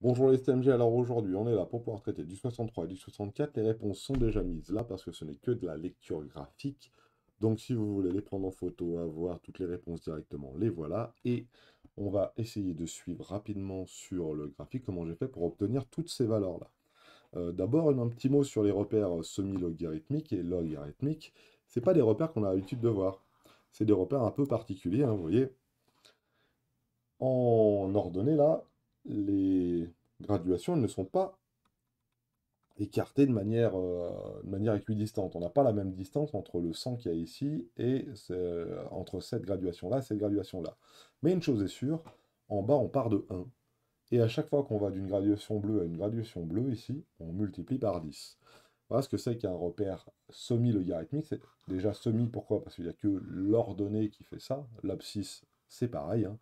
Bonjour les STMG, alors aujourd'hui on est là pour pouvoir traiter du 63 et du 64, les réponses sont déjà mises là parce que ce n'est que de la lecture graphique, donc si vous voulez les prendre en photo, avoir toutes les réponses directement, les voilà, et on va essayer de suivre rapidement sur le graphique comment j'ai fait pour obtenir toutes ces valeurs là. Euh, d'abord un petit mot sur les repères semi-logarithmiques et logarithmiques, c'est pas des repères qu'on a l'habitude de voir, c'est des repères un peu particuliers, hein, vous voyez, en ordonnée là, les graduations ne sont pas écartées euh, de manière, équidistante. On n'a pas la même distance entre le 100 qu'il y a ici et entre cette graduation-là et cette graduation-là. Mais une chose est sûre, en bas on part de 1. Et à chaque fois qu'on va d'une graduation bleue à une graduation bleue, ici, on multiplie par 10. Voilà ce que c'est qu'un repère semi-logarithmique. C'est déjà semi, pourquoi Parce qu'il n'y a que l'ordonnée qui fait ça. L'abscisse, c'est pareil. Hein.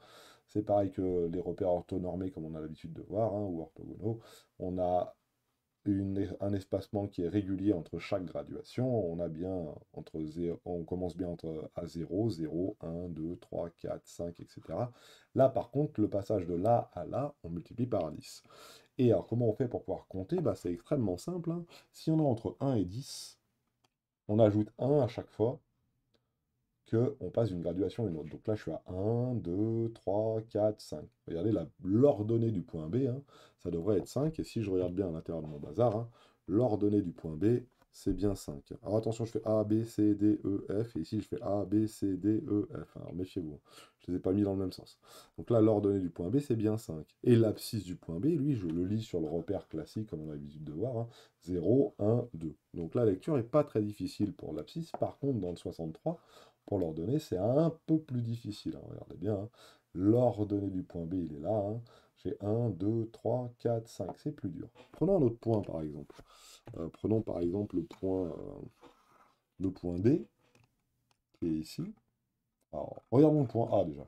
C'est pareil que les repères orthonormés, comme on a l'habitude de voir, hein, ou orthogonaux. On a une, un espacement qui est régulier entre chaque graduation. On, a bien entre commence bien entre, à 0, 0, 1, 2, 3, 4, 5, etc. Là, par contre, le passage de là à là, on multiplie par 10. Et alors, comment on fait pour pouvoir compter bah, C'est extrêmement simple. Hein. Si on a entre 1 et 10, on ajoute 1 à chaque fois, qu'on passe d'une graduation à une autre. Donc là, je suis à 1, 2, 3, 4, 5. Regardez l'ordonnée du point B, hein. ça devrait être 5. Et si je regarde bien à l'intérieur de mon bazar, hein, l'ordonnée du point B, c'est bien 5. Alors attention, je fais A, B, C, D, E, F. Et ici, je fais A, B, C, D, E, F. Alors méfiez-vous, hein. je ne les ai pas mis dans le même sens. Donc là, l'ordonnée du point B, c'est bien 5. Et l'abscisse du point B, lui, je le lis sur le repère classique, comme on a l'habitude de voir, 0, 1, 2. Donc la lecture n'est pas très difficile pour l'abscisse. Par contre, dans le 63, pour l'ordonnée, c'est un peu plus difficile. Hein, regardez bien, hein. L'ordonnée du point B, il est là. Hein. J'ai 1, 2, 3, 4, 5. C'est plus dur. Prenons un autre point, par exemple. Euh, prenons, par exemple, le point, euh, le point D, qui est ici. Alors, regardons le point A, déjà.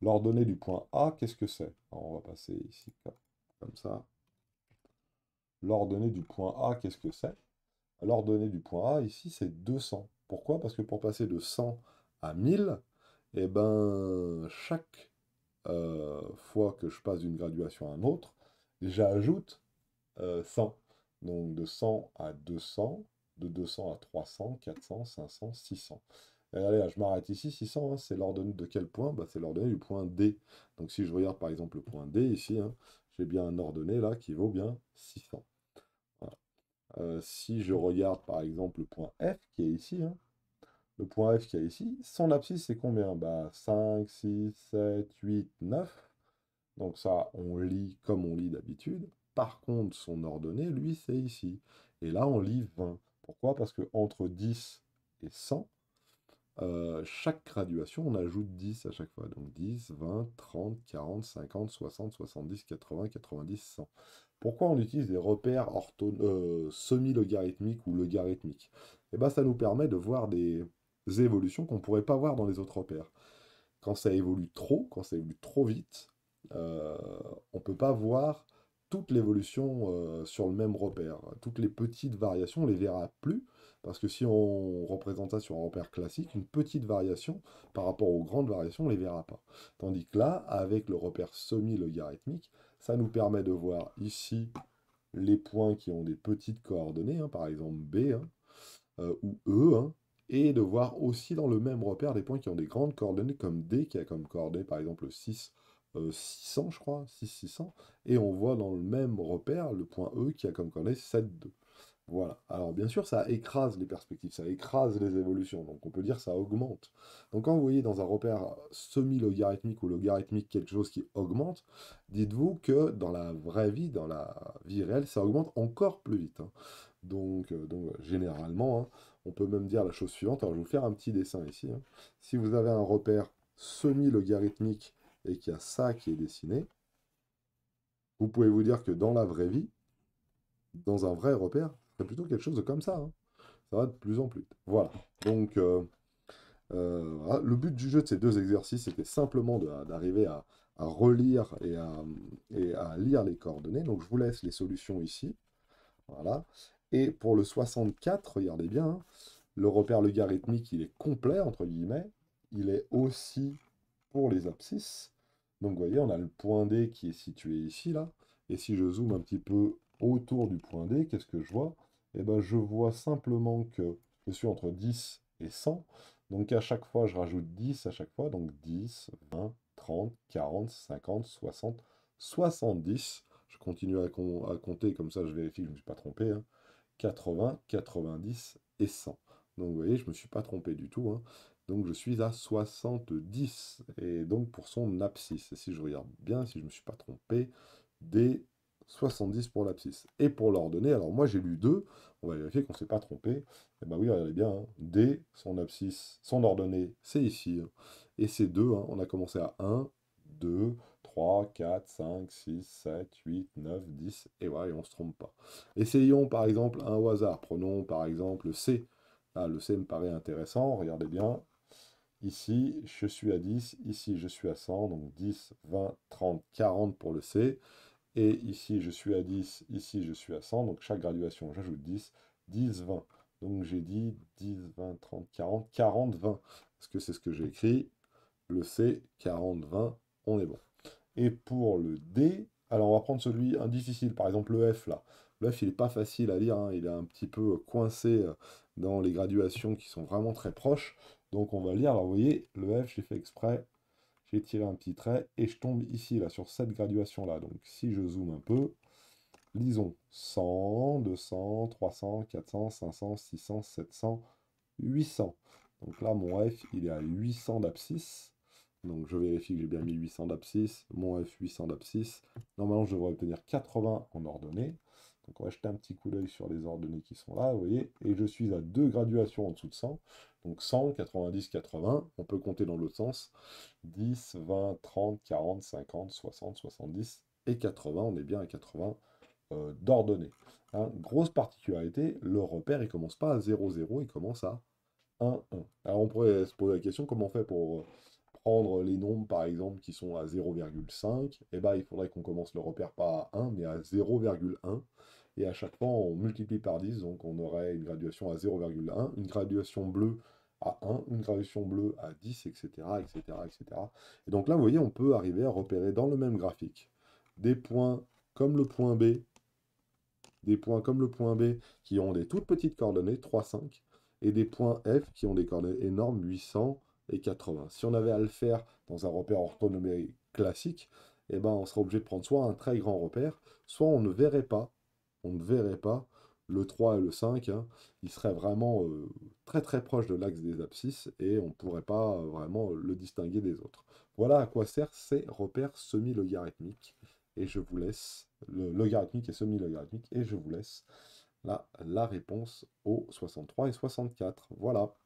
L'ordonnée du point A, qu'est-ce que c'est On va passer ici, comme ça. L'ordonnée du point A, qu'est-ce que c'est L'ordonnée du point A, ici, c'est 200. Pourquoi Parce que pour passer de 100 à 1000, et eh ben chaque euh, fois que je passe d'une graduation à une autre, j'ajoute 100. Euh, Donc de 100 à 200, de 200 à 300, 400, 500, 600. Et allez, je m'arrête ici, 600, hein, c'est l'ordonnée de quel point bah, C'est l'ordonnée du point D. Donc si je regarde par exemple le point D ici, hein, j'ai bien un ordonné là qui vaut bien 600. Euh, si je regarde par exemple le point F qui est ici, hein, le point F qu'il y a ici, son abscisse, c'est combien bah, 5, 6, 7, 8, 9. Donc ça, on lit comme on lit d'habitude. Par contre, son ordonnée, lui, c'est ici. Et là, on lit 20. Pourquoi Parce que entre 10 et 100, euh, chaque graduation, on ajoute 10 à chaque fois. Donc 10, 20, 30, 40, 50, 60, 70, 80, 90, 100. Pourquoi on utilise des repères euh, semi-logarithmiques ou logarithmiques Eh bien, ça nous permet de voir des, évolutions qu'on ne pourrait pas voir dans les autres repères. Quand ça évolue trop, quand ça évolue trop vite, euh, on ne peut pas voir toute l'évolution euh, sur le même repère. Toutes les petites variations, on ne les verra plus, parce que si on représente ça sur un repère classique, une petite variation par rapport aux grandes variations, on ne les verra pas. Tandis que là, avec le repère semi-logarithmique, ça nous permet de voir ici les points qui ont des petites coordonnées, hein, par exemple B hein, euh, ou E, hein, et de voir aussi dans le même repère des points qui ont des grandes coordonnées, comme D qui a comme coordonnée par exemple 6, 600 euh, je crois, 6, 600, et on voit dans le même repère le point E qui a comme coordonnée 7, 2. Voilà. Alors bien sûr, ça écrase les perspectives, ça écrase les évolutions, donc on peut dire ça augmente. Donc quand vous voyez dans un repère semi-logarithmique ou logarithmique quelque chose qui augmente, dites-vous que dans la vraie vie, dans la vie réelle, ça augmente encore plus vite. Hein. Donc, euh, donc généralement, hein, on peut même dire la chose suivante. Alors, je vais vous faire un petit dessin ici. Hein. Si vous avez un repère semi-logarithmique et qu'il y a ça qui est dessiné, vous pouvez vous dire que dans la vraie vie, dans un vrai repère, c'est plutôt quelque chose de comme ça. Hein. Ça va de plus en plus. Voilà. Donc, euh, euh, le but du jeu de ces deux exercices, c'était simplement d'arriver à, relire et à lire les coordonnées. Donc, je vous laisse les solutions ici. Voilà. Et pour le 64, regardez bien, hein, le repère logarithmique, il est complet, entre guillemets. Il est aussi pour les abscisses. Donc vous voyez, on a le point D qui est situé ici, là. Et si je zoome un petit peu autour du point D, qu'est-ce que je vois Eh bien, je vois simplement que je suis entre 10 et 100. Donc à chaque fois, je rajoute 10 à chaque fois. Donc 10, 20, 30, 40, 50, 60, 70. Je continue à, à compter, comme ça je vérifie que je ne me suis pas trompé. Hein. 80, 90 et 100. Donc vous voyez, je ne me suis pas trompé du tout. Hein. Donc je suis à 70. Et donc pour son abscisse. Et si je regarde bien, si je ne me suis pas trompé, D, 70 pour l'abscisse. Et pour l'ordonnée, alors moi j'ai lu 2, on va vérifier qu'on ne s'est pas trompé. Et eh bien oui, regardez bien, hein. D, son abscisse, son ordonnée, c'est ici. Hein. Et c'est 2, on a commencé à 1, 2, 3, 4, 5, 6, 7, 8, 9, 10, et voilà, et on ne se trompe pas. Essayons par exemple un au hasard. Prenons par exemple le C. Ah, le C me paraît intéressant, regardez bien. Ici, je suis à 10, ici, je suis à 100, donc 10, 20, 30, 40 pour le C. Et ici, je suis à 10, ici, je suis à 100, donc chaque graduation, j'ajoute 10, 10, 20. Donc j'ai dit 10, 20, 30, 40, 40, 20. Parce que c'est ce que j'ai écrit. Le C, 40, 20, on est bon. Et pour le D, alors on va prendre celui difficile, par exemple le F là. Le F il n'est pas facile à lire, hein. il est un petit peu coincé euh, dans les graduations qui sont vraiment très proches. Donc on va lire, alors vous voyez, le F j'ai fait exprès, j'ai tiré un petit trait et je tombe ici là sur cette graduation là. Donc si je zoome un peu, lisons 100, 200, 300, 400, 500, 600, 700, 800. Donc là mon F il est à 800 d'abscisse. Donc je vérifie que j'ai bien mis 800 d'abscisse, mon F800 d'abscisse. Normalement, je devrais obtenir 80 en ordonnée. Donc on va jeter un petit coup d'œil sur les ordonnées qui sont là, vous voyez. Et je suis à deux graduations en dessous de 100. Donc 100, 90, 80. On peut compter dans l'autre sens. 10, 20, 30, 40, 50, 60, 70 et 80. On est bien à 80 euh, d'ordonnées. Hein, grosse particularité, le repère, il commence pas à 0, 0, il commence à 1, 1. Alors on pourrait se poser la question, comment on fait pour... Euh, prendre les nombres, par exemple, qui sont à 0,5, eh ben, il faudrait qu'on commence le repère pas à 1, mais à 0,1. Et à chaque fois, on multiplie par 10, donc on aurait une graduation à 0,1, une graduation bleue à 1, une graduation bleue à 10, etc., etc., etc. Et donc là, vous voyez, on peut arriver à repérer dans le même graphique des points comme le point B, des points comme le point B qui ont des toutes petites coordonnées, 3, 5, et des points F qui ont des coordonnées énormes, 800, et 80. Si on avait à le faire dans un repère orthonumérique classique, eh ben, on serait obligé de prendre soit un très grand repère, soit on ne verrait pas, on ne verrait pas le 3 et le 5, hein. il serait vraiment euh, très très proche de l'axe des abscisses et on ne pourrait pas euh, vraiment le distinguer des autres. Voilà à quoi sert ces repères semi-logarithmiques. Et je vous laisse, le logarithmique et semi-logarithmique, et je vous laisse la, la réponse aux 63 et 64. Voilà.